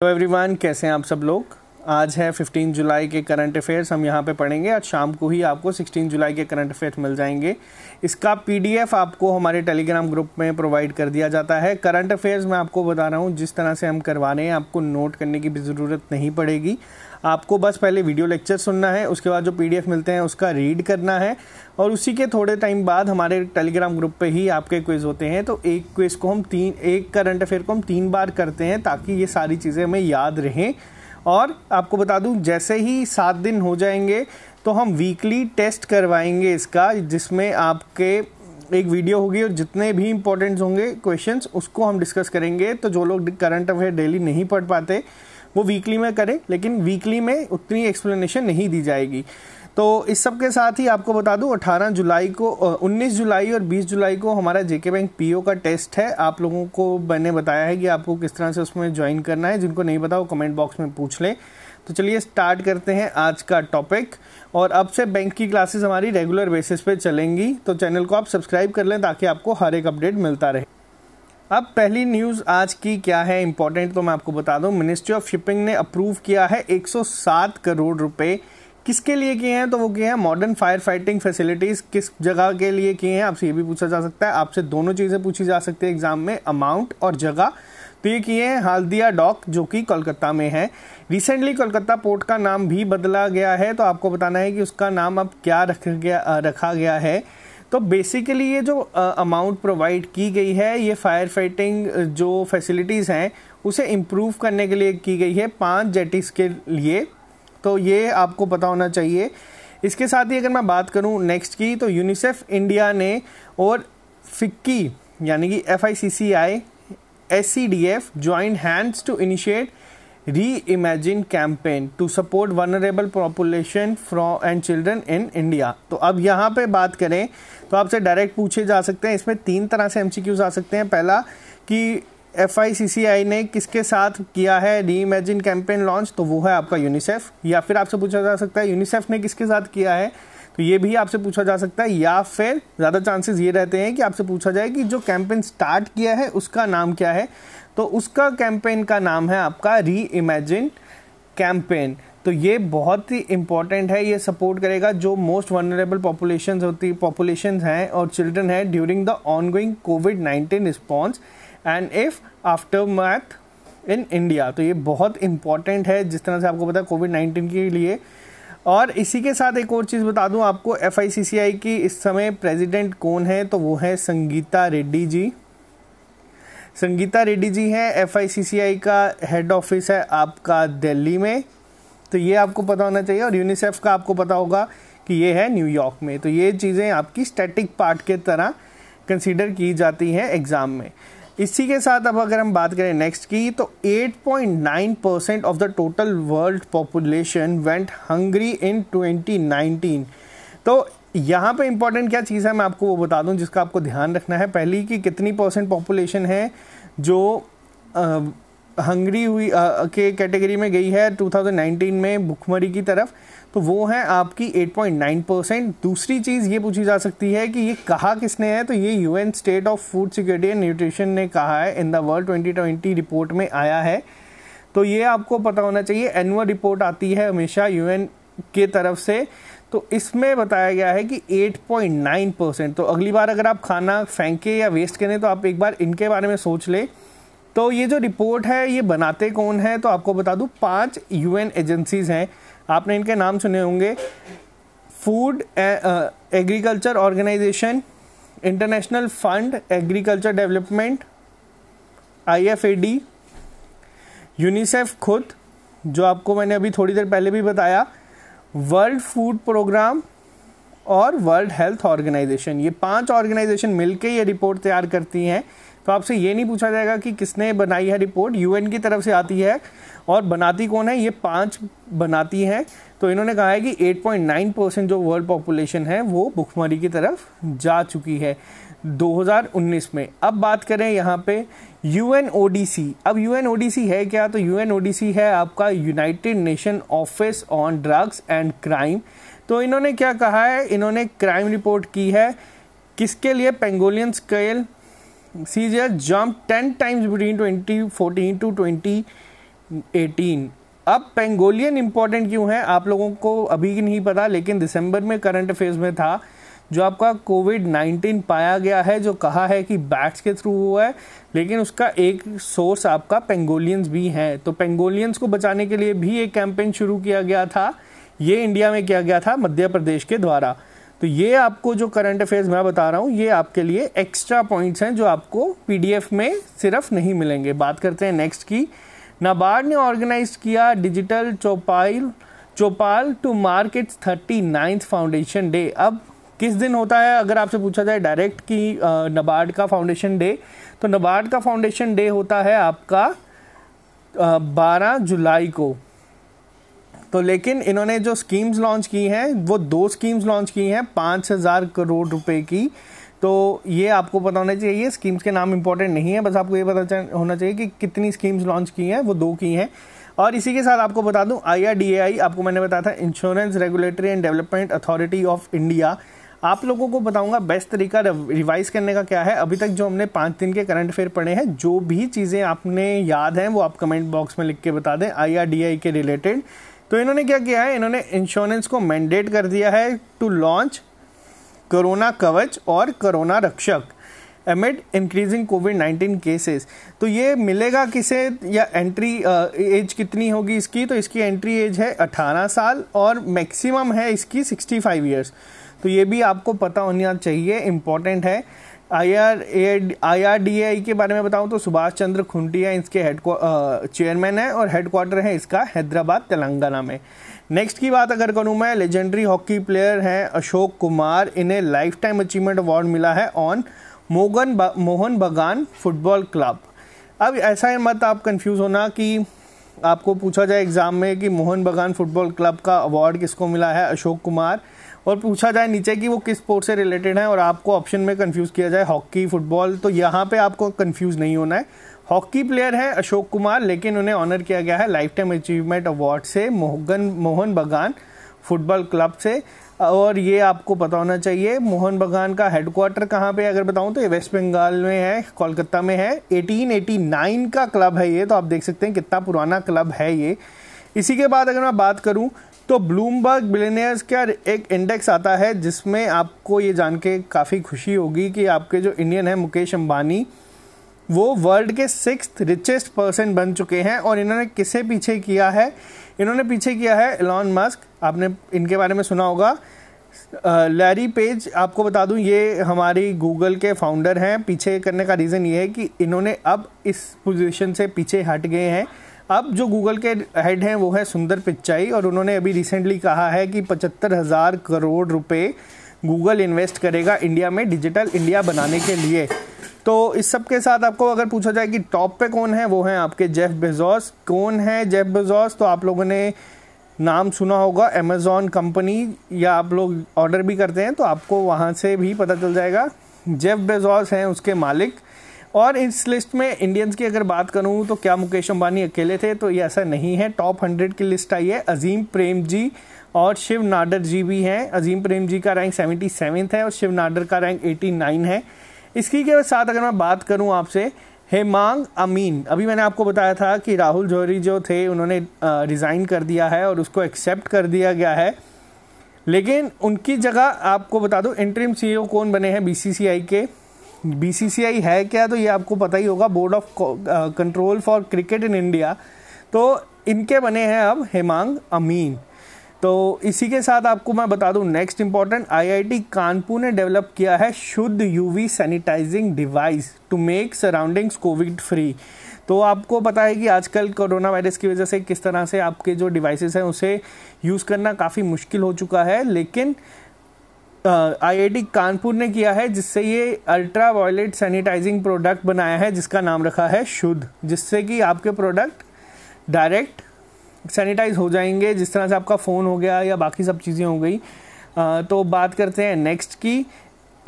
तो एवरीवन कैसे हैं आप सब लोग आज है 15 जुलाई के करंट अफेयर्स हम यहाँ पे पढ़ेंगे आज शाम को ही आपको 16 जुलाई के करंट अफेयर्स मिल जाएंगे इसका पीडीएफ आपको हमारे टेलीग्राम ग्रुप में प्रोवाइड कर दिया जाता है करंट अफेयर्स मैं आपको बता रहा हूँ जिस तरह से हम करवा रहे हैं आपको नोट करने की भी ज़रूरत नहीं पड़ेगी आपको बस पहले वीडियो लेक्चर सुनना है उसके बाद जो पी मिलते हैं उसका रीड करना है और उसी के थोड़े टाइम बाद हमारे टेलीग्राम ग्रुप पर ही आपके क्विज़ होते हैं तो एक क्विज़ को हम तीन एक करंट अफेयर को हम तीन बार करते हैं ताकि ये सारी चीज़ें हमें याद रहें और आपको बता दूं जैसे ही सात दिन हो जाएंगे तो हम वीकली टेस्ट करवाएंगे इसका जिसमें आपके एक वीडियो होगी और जितने भी इम्पोर्टेंट्स होंगे क्वेश्चंस उसको हम डिस्कस करेंगे तो जो लोग करंट अफेयर डेली नहीं पढ़ पाते वो वीकली में करें लेकिन वीकली में उतनी एक्सप्लेनेशन नहीं दी जाएगी तो इस सब के साथ ही आपको बता दूं 18 जुलाई को 19 जुलाई और 20 जुलाई को हमारा जेके बैंक पीओ का टेस्ट है आप लोगों को मैंने बताया है कि आपको किस तरह से उसमें ज्वाइन करना है जिनको नहीं पता वो कमेंट बॉक्स में पूछ लें तो चलिए स्टार्ट करते हैं आज का टॉपिक और अब से बैंक की क्लासेस हमारी रेगुलर बेसिस पे चलेंगी तो चैनल को आप सब्सक्राइब कर लें ताकि आपको हर एक अपडेट मिलता रहे अब पहली न्यूज़ आज की क्या है इम्पोर्टेंट तो मैं आपको बता दूं मिनिस्ट्री ऑफ शिपिंग ने अप्रूव किया है 107 करोड़ रुपए किसके लिए किए हैं तो वो किए हैं मॉडर्न फायर फाइटिंग फैसिलिटीज़ किस जगह के लिए किए हैं आपसे ये भी पूछा जा सकता है आपसे दोनों चीज़ें पूछी जा सकती है एग्जाम में अमाउंट और जगह तो ये किए हैं हाल्दिया डॉक जो कि कोलकाता में है रिसेंटली कोलकाता पोर्ट का नाम भी बदला गया है तो आपको बताना है कि उसका नाम अब क्या रख गया रखा गया है तो बेसिकली ये जो अमाउंट प्रोवाइड की गई है ये फायर फाइटिंग जो फैसिलिटीज़ हैं उसे इम्प्रूव करने के लिए की गई है पांच जेटिस के लिए तो ये आपको पता होना चाहिए इसके साथ ही अगर मैं बात करूँ नेक्स्ट की तो यूनिसेफ इंडिया ने और फिक्की यानी कि F I C C I S C D F joint hands to initiate re imagine campaign to support vulnerable population fro and children in India तो अब यहाँ पे बात करें तो आपसे डायरेक्ट पूछे जा सकते हैं इसमें तीन तरह से एम सी क्यूज आ सकते हैं पहला कि एफ ने किसके साथ किया है री इमेजिन कैंपेन लॉन्च तो वो है आपका यूनिसेफ या फिर आपसे पूछा जा सकता है यूनिसेफ ने किसके साथ किया है तो ये भी आपसे पूछा जा सकता है या फिर ज़्यादा चांसेस ये रहते हैं कि आपसे पूछा जाए कि जो कैंपेन स्टार्ट किया है उसका नाम क्या है तो उसका कैंपेन का नाम है आपका री इमेजिन कैंपेन तो ये बहुत ही इम्पॉर्टेंट है ये सपोर्ट करेगा जो मोस्ट वनरेबल पॉपुलेशन होती पॉपुलेशन हैं और चिल्ड्रन हैं during the ongoing COVID nineteen response and if aftermath in India तो ये बहुत इंपॉर्टेंट है जिस तरह से आपको पता है कोविड नाइन्टीन के लिए और इसी के साथ एक और चीज़ बता दूं आपको एफ की इस समय प्रेसिडेंट कौन है तो वो है संगीता रेड्डी जी संगीता रेड्डी जी हैं एफ का हेड ऑफिस है आपका दिल्ली में तो ये आपको पता होना चाहिए और यूनिसेफ का आपको पता होगा कि ये है न्यूयॉर्क में तो ये चीज़ें आपकी स्टैटिक पार्ट के तरह कंसिडर की जाती हैं एग्ज़ाम में इसी के साथ अब अगर हम बात करें नेक्स्ट की तो 8.9 percent of the total world population went hungry in 2019 तो यहाँ पे इम्पॉर्टेंट क्या चीज़ है मैं आपको वो बता दूँ जिसका आपको ध्यान रखना है पहली कि कितनी परसेंट पॉपुलेशन है जो हंगरी हुई आ, के कैटेगरी में गई है 2019 में भुखमरी की तरफ तो वो है आपकी 8.9 परसेंट दूसरी चीज़ ये पूछी जा सकती है कि ये कहा किसने है तो ये UN state of food security and nutrition ने कहा है इन द वर्ल्ड 2020 रिपोर्ट में आया है तो ये आपको पता होना चाहिए एनुअल रिपोर्ट आती है हमेशा यूएन के तरफ से तो इसमें बताया गया है कि 8.9 परसेंट तो अगली बार अगर आप खाना फेंके या वेस्ट करें तो आप एक बार इनके बारे में सोच लें तो ये जो रिपोर्ट है ये बनाते कौन है तो आपको बता दूँ पाँच यूएन एजेंसीज हैं आपने इनके नाम सुने होंगे food agriculture organisation international fund agriculture development IFAD UNICEF खुद जो आपको मैंने अभी थोड़ी देर पहले भी बताया वर्ल्ड फूड प्रोग्राम और वर्ल्ड हेल्थ ऑर्गेनाइजेशन ये पांच ऑर्गेनाइजेशन मिलके ये रिपोर्ट तैयार करती हैं तो आपसे ये नहीं पूछा जाएगा कि किसने बनाई है रिपोर्ट यूएन की तरफ से आती है और बनाती कौन है ये पांच बनाती हैं तो इन्होंने कहा है कि 8.9 परसेंट जो वर्ल्ड पॉपुलेशन है वो भुखमरी की तरफ जा चुकी है 2019 में अब बात करें यहाँ पे यू एन अब यू एन है क्या तो यू एन है आपका United Nation office on drugs and crime तो इन्होंने क्या कहा है इन्होंने क्राइम रिपोर्ट की है किसके लिए pangolin scale seizure jump ten times between twenty fourteen to twenty eighteen अब पेंगोलियन इंपॉर्टेंट क्यों है आप लोगों को अभी नहीं पता लेकिन दिसंबर में करंट अफेयर्स में था जो आपका कोविड नाइन्टीन पाया गया है जो कहा है कि बैट्स के थ्रू हुआ है लेकिन उसका एक सोर्स आपका पेंगोलियंस भी हैं तो पेंगोलियंस को बचाने के लिए भी एक कैंपेन शुरू किया गया था ये इंडिया में किया गया था मध्य प्रदेश के द्वारा तो ये आपको जो करंट अफेयर्स मैं बता रहा हूँ ये आपके लिए एक्स्ट्रा पॉइंट्स हैं जो आपको पीडीएफ में सिर्फ नहीं मिलेंगे बात करते हैं नेक्स्ट की नाबार्ड ने ऑर्गेनाइज किया डिजिटल चौपाइल chaupal to market thirty ninth foundation day अब किस दिन होता है अगर आपसे पूछा जाए डायरेक्ट कि नबार्ड का फाउंडेशन डे तो नबार्ड का फाउंडेशन डे होता है आपका बारह जुलाई को तो लेकिन इन्होंने जो स्कीम्स लॉन्च की हैं वो दो स्कीम्स लॉन्च की हैं पाँच हज़ार करोड़ रुपए की तो ये आपको पता होना चाहिए स्कीम्स के नाम इंपॉर्टेंट नहीं है बस आपको ये पता होना चाहिए कि कितनी स्कीम्स लॉन्च की हैं वो दो की हैं और इसी के साथ आपको बता दूं आई आपको मैंने बताया था insurance regulatory and development authority of India आप लोगों को बताऊंगा बेस्ट तरीका रिवाइज करने का क्या है अभी तक जो हमने पाँच दिन के करंट अफेयर पढ़े हैं जो भी चीज़ें आपने याद हैं वो आप कमेंट बॉक्स में लिख के बता दें आई के रिलेटेड तो इन्होंने क्या किया है इन्होंने इंश्योरेंस को मैंडेट कर दिया है टू लॉन्च कोरोना कवच और कोरोना रक्षक एमिड इंक्रीजिंग कोविड 19 केसेस तो ये मिलेगा किसे या एंट्री एज कितनी होगी इसकी तो इसकी एंट्री एज है 18 साल और मैक्सिमम है इसकी 65 इयर्स तो ये भी आपको पता होना चाहिए इम्पॉर्टेंट है आई आर के बारे में बताऊं तो सुभाष चंद्र खुंटिया इसके हेड चेयरमैन है और हेडक्वार्टर है इसका हैदराबाद तेलंगाना में नेक्स्ट की बात अगर करूं मैं लेजेंडरी हॉकी प्लेयर हैं अशोक कुमार इन्हें लाइफ टाइम अचीवमेंट अवार्ड मिला है ऑन मोगन बा, मोहन बगान फुटबॉल क्लब अब ऐसा मत आप कंफ्यूज होना कि आपको पूछा जाए एग्ज़ाम में कि मोहन बगान फुटबॉल क्लब का अवार्ड किसको मिला है अशोक कुमार और पूछा जाए नीचे कि वो किस स्पोर्ट से रिलेटेड है और आपको ऑप्शन में कंफ्यूज किया जाए हॉकी फुटबॉल तो यहाँ पे आपको कंफ्यूज नहीं होना है हॉकी प्लेयर है अशोक कुमार लेकिन उन्हें ऑनर किया गया है लाइफ टाइम अचीवमेंट अवार्ड से मोहन मोहन बगान फुटबॉल क्लब से और ये आपको पता होना चाहिए मोहन बगान का हेडक्वार्टर कहाँ पे अगर बताऊँ तो ये वेस्ट बंगाल में है कोलकाता में है 1889 का क्लब है ये तो आप देख सकते हैं कितना पुराना क्लब है ये इसी के बाद अगर मैं बात करूँ तो ब्लूमबर्ग बिलेनियर्स का एक इंडेक्स आता है जिसमें आपको ये जान के काफ़ी खुशी होगी कि आपके जो इंडियन है मुकेश अंबानी वो वर्ल्ड के सिक्स रिचेस्ट पर्सन बन चुके हैं और इन्होंने किसे पीछे किया है इन्होंने पीछे किया है एलॉन मस्क आपने इनके बारे में सुना होगा लैरी पेज आपको बता दूं ये हमारी गूगल के फाउंडर हैं पीछे करने का रीज़न ये है कि इन्होंने अब इस पोजीशन से पीछे हट गए हैं अब जो गूगल के हेड हैं वो है सुंदर पिचाई और उन्होंने अभी रिसेंटली कहा है कि पचहत्तर हज़ार करोड़ रुपए गूगल इन्वेस्ट करेगा इंडिया में डिजिटल इंडिया बनाने के लिए तो इस सब के साथ आपको अगर पूछा जाए कि टॉप पे कौन है वो हैं आपके जेफ बेजोस कौन है जेफ बेजोस तो आप लोगों ने नाम सुना होगा अमेज़ोन कंपनी या आप लोग ऑर्डर भी करते हैं तो आपको वहाँ से भी पता चल जाएगा जेफ बेजोस हैं उसके मालिक और इस लिस्ट में इंडियंस की अगर बात करूँ तो क्या मुकेश अंबानी अकेले थे तो ये ऐसा नहीं है टॉप हंड्रेड की लिस्ट आई है अजीम प्रेम जी और शिव नाडर जी भी हैं अजीम प्रेम जी का रैंक सेवेंटी सेवन्थ है और शिव नाडर का रैंक एटी नाइन है इसकी के साथ अगर मैं बात करूँ आपसे हेमांग अमीन अभी मैंने आपको बताया था कि राहुल जौहरी जो थे उन्होंने रिज़ाइन कर दिया है और उसको एक्सेप्ट कर दिया गया है लेकिन उनकी जगह आपको बता दूं इंटरिम सीईओ e कौन बने हैं बीसीसीआई के बीसीसीआई है क्या तो ये आपको पता ही होगा board of control for cricket in India तो इनके बने हैं अब हेमांग अमीन तो इसी के साथ आपको मैं बता दूं नेक्स्ट इंपॉर्टेंट आईआईटी कानपुर ने डेवलप किया है Shuddh UV sanitising device to make surroundings COVID free तो आपको पता है कि आजकल कोरोना वायरस की वजह से किस तरह से आपके जो डिवाइसेस हैं उसे यूज़ करना काफ़ी मुश्किल हो चुका है लेकिन आईआईटी कानपुर ने किया है जिससे ये अल्ट्रा वायलेट सैनिटाइजिंग प्रोडक्ट बनाया है जिसका नाम रखा है शुद्ध जिससे कि आपके प्रोडक्ट डायरेक्ट सैनिटाइज हो जाएंगे जिस तरह से आपका फ़ोन हो गया या बाकी सब चीज़ें हो गई आ, तो बात करते हैं नेक्स्ट की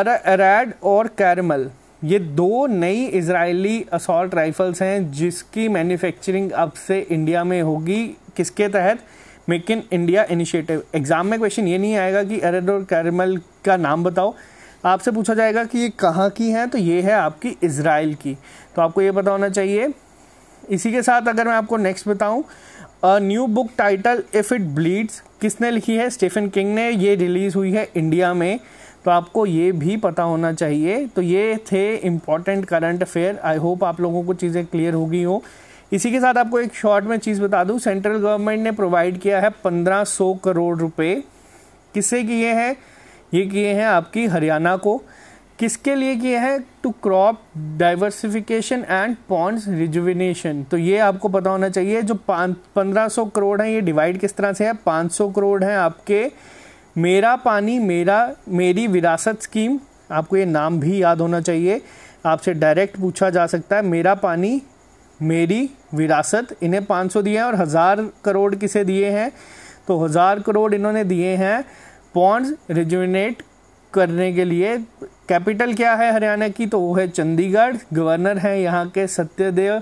अरैड और कैरमल ये दो नई इसराइली असॉल्ट राइफल्स हैं जिसकी मैन्युफैक्चरिंग अब से इंडिया में होगी किसके तहत make in India initiative exam में क्वेश्चन ये नहीं आएगा कि एरेडोर कैरमल का नाम बताओ आपसे पूछा जाएगा कि ये कहाँ की है तो ये है आपकी इसराइल की तो आपको ये पता होना चाहिए इसी के साथ अगर मैं आपको नेक्स्ट बताऊँ a new book title if it bleeds किसने लिखी है स्टीफन किंग ने ये रिलीज़ हुई है इंडिया में तो आपको ये भी पता होना चाहिए तो ये थे important current affair I hope आप लोगों को चीज़ें क्लियर हो गई हों इसी के साथ आपको एक शॉर्ट में चीज़ बता दूं सेंट्रल गवर्नमेंट ने प्रोवाइड किया है पंद्रह सौ करोड़ रुपए किससे किए हैं ये किए हैं आपकी हरियाणा को किसके लिए किए हैं to crop diversification and ponds rejuvenation तो ये आपको पता होना चाहिए जो पंद्रह सौ करोड़ है ये डिवाइड किस तरह से है पाँच सौ करोड़ है आपके मेरा पानी मेरा मेरी विरासत स्कीम आपको ये नाम भी याद होना चाहिए आपसे डायरेक्ट पूछा जा सकता है मेरा पानी मेरी विरासत इन्हें 500 दिए हैं और हज़ार करोड़ किसे दिए हैं तो हज़ार करोड़ इन्होंने दिए हैं पॉन्ड्स रिजुनेट करने के लिए कैपिटल क्या है हरियाणा की तो वो है चंडीगढ़ गवर्नर हैं यहाँ के सत्यदेव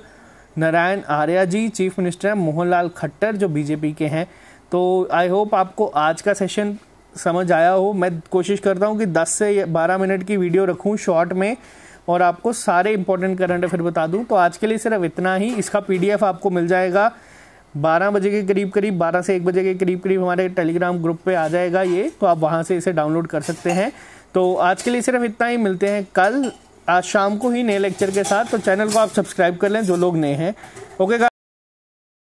नारायण आर्या जी चीफ मिनिस्टर हैं मोहनलाल खट्टर जो बीजेपी के हैं तो आई होप आपको आज का सेशन समझ आया हो मैं कोशिश करता हूँ कि 10 से 12 मिनट की वीडियो रखूँ शॉर्ट में और आपको सारे इंपॉर्टेंट करंट अफेयर बता दूं तो आज के लिए सिर्फ इतना ही इसका पीडीएफ आपको मिल जाएगा 12 बजे के करीब करीब 12 से 1 बजे के करीब करीब हमारे टेलीग्राम ग्रुप पे आ जाएगा ये तो आप वहाँ से इसे डाउनलोड कर सकते हैं तो आज के लिए सिर्फ इतना ही मिलते हैं कल आज शाम को ही नए लेक्चर के साथ तो चैनल को आप सब्सक्राइब कर लें जो लोग नए हैं ओके